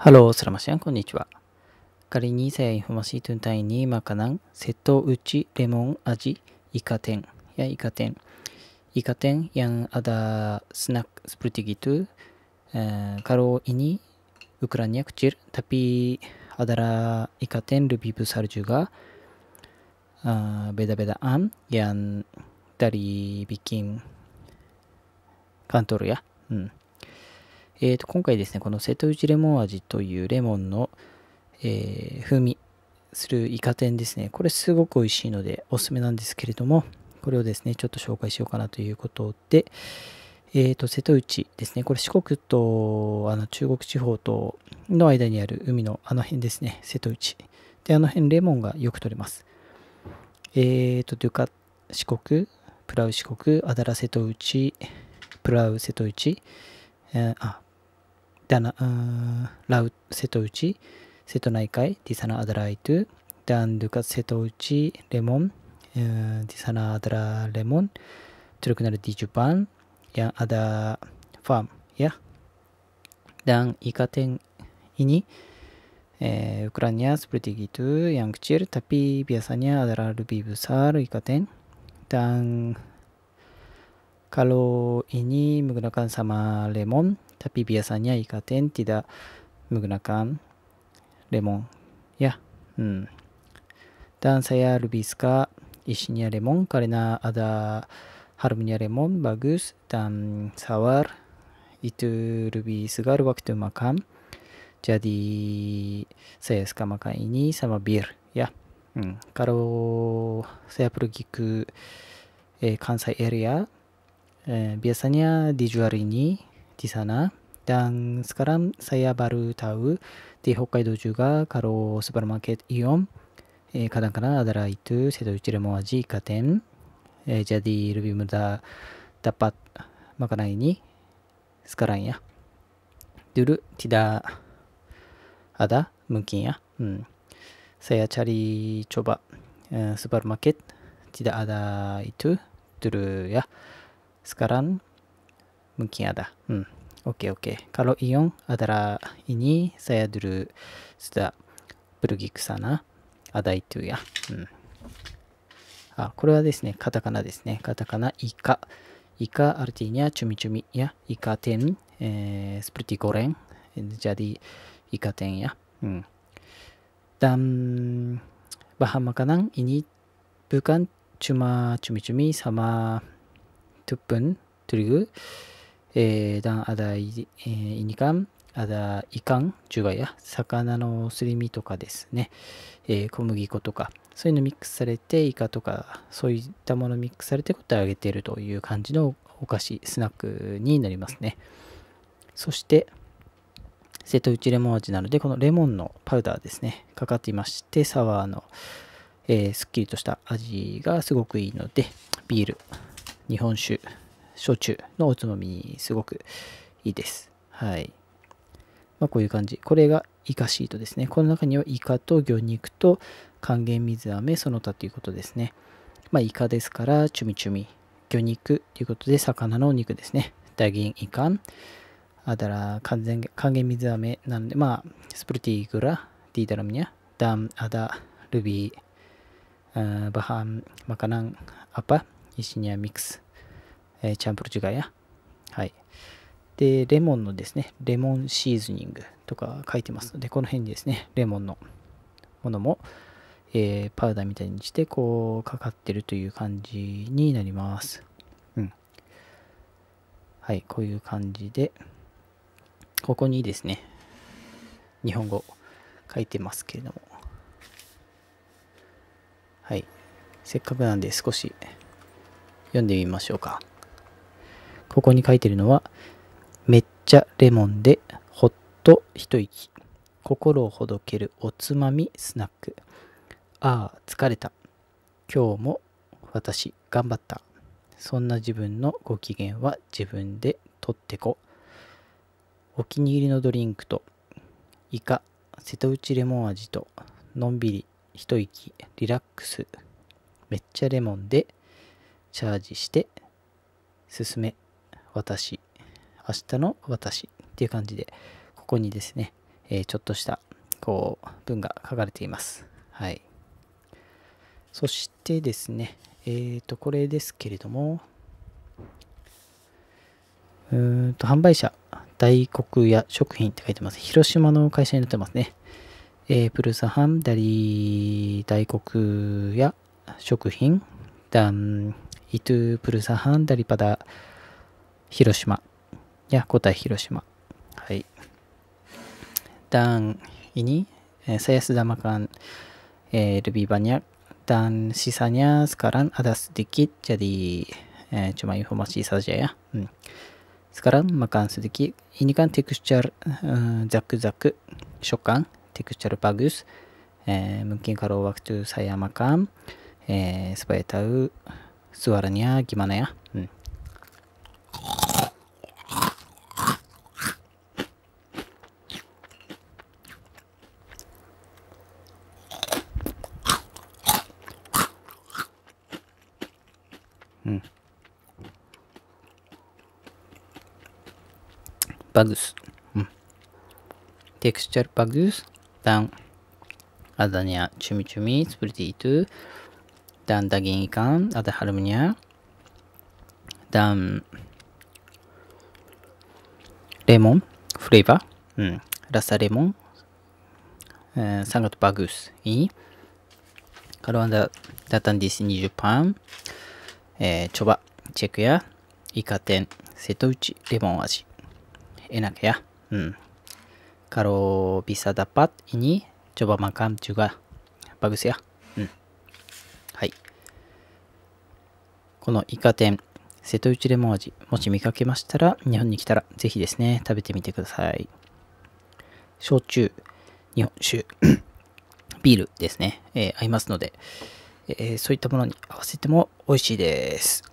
ハロー、スラマシアン、こんにちは。仮にさやインフォマシートゥンタイにマカナン、瀬戸内レモン味、イカ天やイカ天。イカ天 yang ada snack seperti gitu、uh, kalau ini ukurannya kecil tapi adalah ikaten lebih besar juga uh, beda-bedaan yang dari bikin kantor ya. Hmm. えー、と今回ですね、この瀬戸内レモン味というレモンの、えー、風味するイカ天ですね。これすごく美味しいのでおすすめなんですけれども、これをですね、ちょっと紹介しようかなということで、えー、と瀬戸内ですね、これ四国とあの中国地方との間にある海のあの辺ですね、瀬戸内。で、あの辺レモンがよく取れます。えー、と、デュカ四国、プラウ四国、アダラ瀬戸内、プラウ瀬戸内、えー、あ、dan uh, eh, laut setouchi setonai kai di sana adalah itu dan dekat setouchi lemon uh, di sana adalah lemon terkenal di Jepang yang ada farm ya dan ikaten ini eh, ukurannya seperti gitu yang kecil tapi biasanya adalah lebih besar ikaten dan kalau ini menggunakan sama lemon tapi biasanya ikaten tidak menggunakan lemon. Ya, hmm. Dan saya lebih suka isinya lemon karena ada harumnya lemon bagus dan sawar itu lebih segar waktu makan. Jadi saya suka makan ini sama bir ya. Hmm. Kalau saya pergi ke eh, Kansai area, eh, biasanya dijual ini di sana. Dan sekarang saya baru tahu di Hokkaido juga kalau supermarket Ion eh, kadang-kadang adalah itu satu jelmaji ikaten. Eh, jadi lebih mudah dapat makanan ini sekarang ya. Dulu tidak ada mungkin ya. Hmm. Saya cari coba eh, supermarket tidak ada itu dulu ya. Sekarang mungkin ada. Hmm. Okey okey. Kalau Ion adalah ini saya dulu sudah pergi ke sana. Ada itu ya. Hmm. あ、これはですね、カタカナですね。カタカナ、イカ。イカ、アルティニア、チュミチュミや、イカテン、えー、スプリティゴレン、ジャディ、イカテンや。うん。Dan Bahama Kanang ini bukan cuma cumi-cumi sama tepung terigu えー、dan a d え i n i カン、n ada i k a 魚のすり身とかですね、えー、小麦粉とかそういうのミックスされてイカとかそういったものミックスされてことを揚げているという感じのお菓子スナックになりますねそして瀬戸内レモン味なのでこのレモンのパウダーですねかかっていましてサワーの、えー、すっきりとした味がすごくいいのでビール日本酒焼酎のおつまみにすごくいいです。はい。まあ、こういう感じ。これがイカシートですね。この中にはイカと魚肉と還元水飴その他ということですね。まあ、イカですから、チュミチュミ。魚肉ということで、魚のお肉ですね。ダギンイカン。あだら、完全、還元水飴なんで、まあ、スプルティーグラ、ディーダラムニャ、ダン、アダ、ルビー、バハン、マカナン、アパ、イシニアミックス。えー、チャンプル違いや。はい。で、レモンのですね、レモンシーズニングとか書いてますので、この辺にですね、レモンのものも、えー、パウダーみたいにして、こう、かかってるという感じになります。うん。はい、こういう感じで、ここにですね、日本語書いてますけれども、はい、せっかくなんで少し読んでみましょうか。ここに書いてるのは、めっちゃレモンで、ほっと一息。心をほどけるおつまみスナック。ああ、疲れた。今日も私、頑張った。そんな自分のご機嫌は自分で取ってこ。お気に入りのドリンクと、イカ、瀬戸内レモン味と、のんびり、一息、リラックス。めっちゃレモンで、チャージして、進め。私、明日の私っていう感じで、ここにですね、えー、ちょっとした、こう、文が書かれています。はい。そしてですね、えっ、ー、と、これですけれども、うーんと、販売者、大黒屋食品って書いてます。広島の会社になってますね。えー、プルサハン、ダリ、ー大黒屋食品、ダン、イトゥープルサハン、ダリパダ、広島。いや、答え広島。はい。ダン、イニ、saya sudah makan eh, lebih banyak dan sisanya sekarang ada sedikit jadi eh, cuma informasi saja ya hmm. sekarang makan sedikit ini kan tekstur uh, zak-zak shokan tekstur bagus eh, mungkin kalau waktu saya makan eh, supaya tahu suaranya gimana ya hmm. Hmm. Bagus. Hmm. Texture bagus dan adanya cumi-cumi seperti itu dan daging ikan ada harumnya dan lemon flavor hmm. rasa lemon eh, sangat bagus ini kalau anda datang di sini Jepang えー、チョバ、チェクや、イカ天、瀬戸内レモン味、えなけや、うん。カロビサダパイに、チョバマカンチュが、バグスや、うん。はい。このイカ天、瀬戸内レモン味、もし見かけましたら、日本に来たら、ぜひですね、食べてみてください。焼酎、日本酒、ビールですね、えー、合いますので、えー、そういったものに合わせても美味しいです。